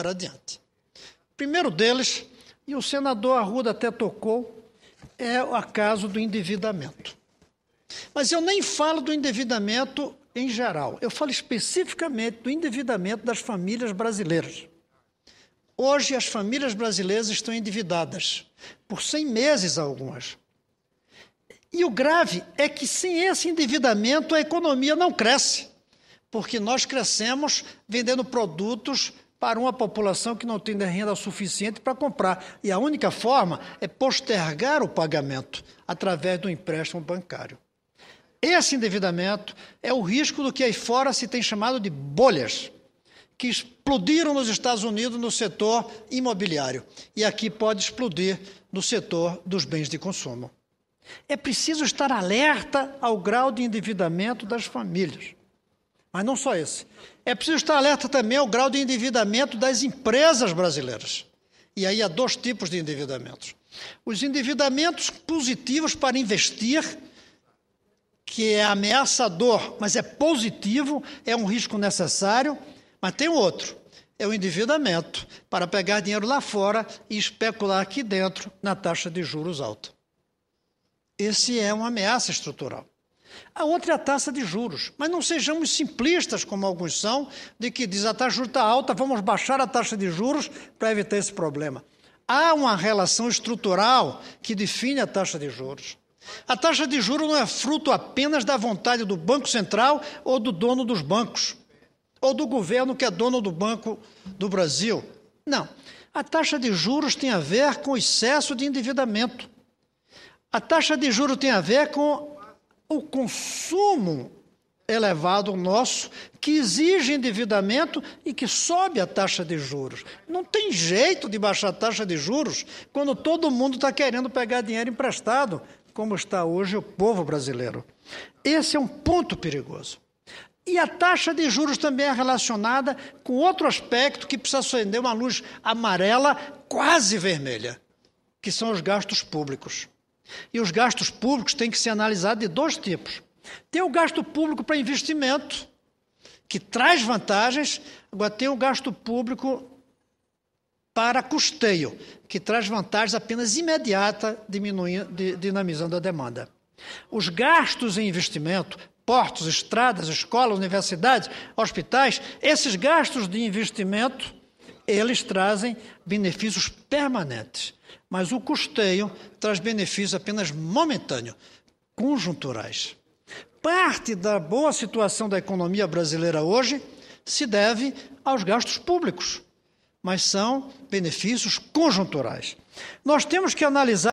para adiante. O primeiro deles, e o senador Arruda até tocou, é o caso do endividamento. Mas eu nem falo do endividamento em geral, eu falo especificamente do endividamento das famílias brasileiras. Hoje as famílias brasileiras estão endividadas, por 100 meses algumas. E o grave é que sem esse endividamento a economia não cresce, porque nós crescemos vendendo produtos para uma população que não tem renda suficiente para comprar. E a única forma é postergar o pagamento através do empréstimo bancário. Esse endividamento é o risco do que aí fora se tem chamado de bolhas, que explodiram nos Estados Unidos no setor imobiliário e aqui pode explodir no setor dos bens de consumo. É preciso estar alerta ao grau de endividamento das famílias. Mas não só esse. É preciso estar alerta também ao grau de endividamento das empresas brasileiras. E aí há dois tipos de endividamentos. Os endividamentos positivos para investir, que é ameaçador, mas é positivo, é um risco necessário, mas tem outro. É o endividamento para pegar dinheiro lá fora e especular aqui dentro na taxa de juros alta. Esse é uma ameaça estrutural. A outra é a taxa de juros. Mas não sejamos simplistas, como alguns são, de que diz a taxa de juros está alta, vamos baixar a taxa de juros para evitar esse problema. Há uma relação estrutural que define a taxa de juros. A taxa de juros não é fruto apenas da vontade do Banco Central ou do dono dos bancos, ou do governo que é dono do Banco do Brasil. Não. A taxa de juros tem a ver com o excesso de endividamento. A taxa de juros tem a ver com o consumo elevado nosso que exige endividamento e que sobe a taxa de juros. Não tem jeito de baixar a taxa de juros quando todo mundo está querendo pegar dinheiro emprestado, como está hoje o povo brasileiro. Esse é um ponto perigoso. E a taxa de juros também é relacionada com outro aspecto que precisa acender uma luz amarela, quase vermelha, que são os gastos públicos. E os gastos públicos têm que ser analisados de dois tipos. Tem o gasto público para investimento, que traz vantagens, agora tem o gasto público para custeio, que traz vantagens apenas imediata, diminuindo, de, dinamizando a demanda. Os gastos em investimento, portos, estradas, escolas, universidades, hospitais, esses gastos de investimento eles trazem benefícios permanentes, mas o custeio traz benefícios apenas momentâneos, conjunturais. Parte da boa situação da economia brasileira hoje se deve aos gastos públicos, mas são benefícios conjunturais. Nós temos que analisar